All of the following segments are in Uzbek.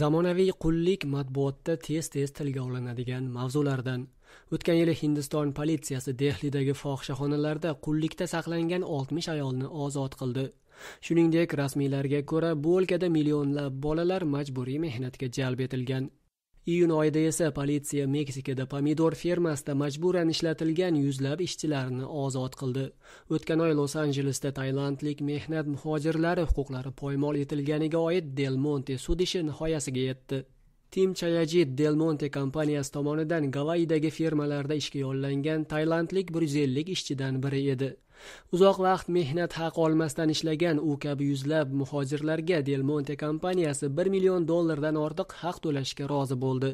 zamonaviy qullik matbuotda tez tez tilga olinadigan mavzulardan o'tgan yili hindiston politsiyasi dehlidagi fohishaxonalarda qullikda saqlangan 60 ayolni ozod qildi shuningdek rasmiylarga ko'ra bu o'lkada millionlab bolalar majburiy mehnatga jalb etilgan iyun oyida esa politsiya meksikada pomidor fermasida majburan ishlatilgan yuzlab ishchilarni ozod qildi o'tgan oy los anjelesda tailandlik mehnat muhojirlari huquqlari poymol etilganiga oid del monte sud ishi nihoyasiga yetdi Tim Chayajit Del Monte kompaniyasi tomonidan Gavayidagi firmalarda ishga yollangan tailandlik 150 ishchidan biri edi. Uzoq vaqt mehnat haqi olmasdan ishlagan u kabi yuzlab muhojirlarga Del Monte kompaniyasi 1 million dollardan ortiq haq to'lashga rozi bo'ldi.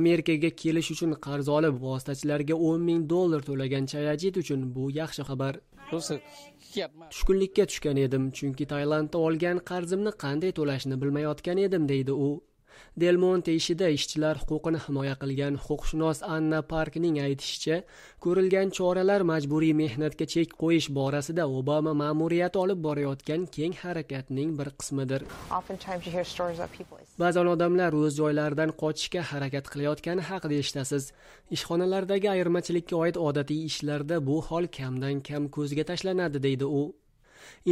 Amerikaga kelish uchun qarz olib, vositachilarga 10 ming dollar to'lagan Chayajit uchun bu yaxshi xabar. Tushkunlikka tushgan edim, chunki Tailandda olgan qarzimni qanday to'lashni bilmayotgan edim, deydi u. del monte ishida ishchilar huquqini himoya qilgan huquqshunos anna parkning aytishicha ko'rilgan choralar majburiy mehnatga chek qo'yish borasida obama ma'muriyati olib borayotgan keng harakatning bir qismidir ba'zan odamlar o'z joylaridan qochishga harakat qilayotgani haqida eshitasiz ishxonalardagi ayirmachilikka oid odatiy ishlarda bu hol kamdan kam ko'zga tashlanadi deydi u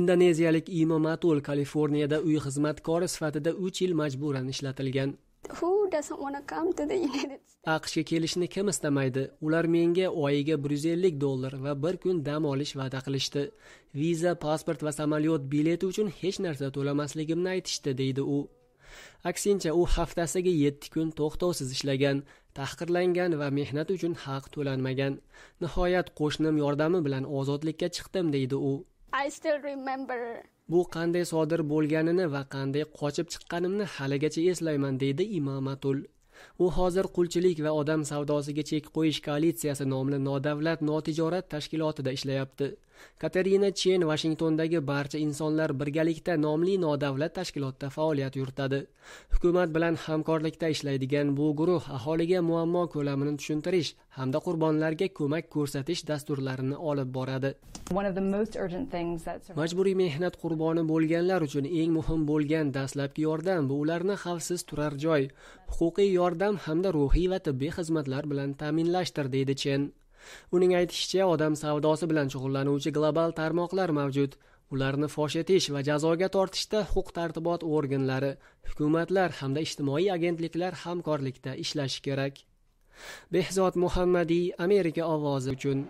indoneziyalik imo matul kaliforniyada uy xizmatkori sifatida uch yil majburan ishlatilgan aqshga kelishni kim istamaydi ular menga oyiga bir yuz ellik dollar va bir kun dam olish va'da qilishdi viza pasport va samolyot bileti uchun hech narsa to'lamasligimni aytishdi deydi u aksincha u haftasiga yetti kun to'xtovsiz ishlagan tahqirlangan va mehnat uchun haq to'lanmagan nihoyat qo'shnim yordami bilan ozodlikka chiqdim deydi u I still remember. Bu qanday sodir bo'lganini va qanday qochib chiqqanimni haligacha eslayman deydi Imomatul. u hozir qulchilik va odam savdosiga chek qo'yish koalitsiyasi nomli nodavlat notijorat tashkilotida ishlayapti katerina chen Washingtondagi barcha insonlar birgalikda nomli nodavlat tashkilotda faoliyat yuritadi hukumat bilan hamkorlikda ishlaydigan bu guruh aholiga muammo ko'lamini tushuntirish hamda qurbonlarga ko'mak ko'rsatish dasturlarini olib boradi majburiy mehnat qurboni bo'lganlar uchun eng muhim bo'lgan dastlabki yordam bu ularni xavfsiz turar joy huquqiy yordam hamda ruhiy va tibbiy xizmatlar bilan ta'minlashdir deydi chen uning aytishicha odam savdosi bilan shug'ullanuvchi global tarmoqlar mavjud ularni fosh etish va jazoga tortishda huquq tartibot organlari hukumatlar hamda ijtimoiy agentliklar hamkorlikda ishlashi kerak behzod muhammadiy amerika ovozi uchun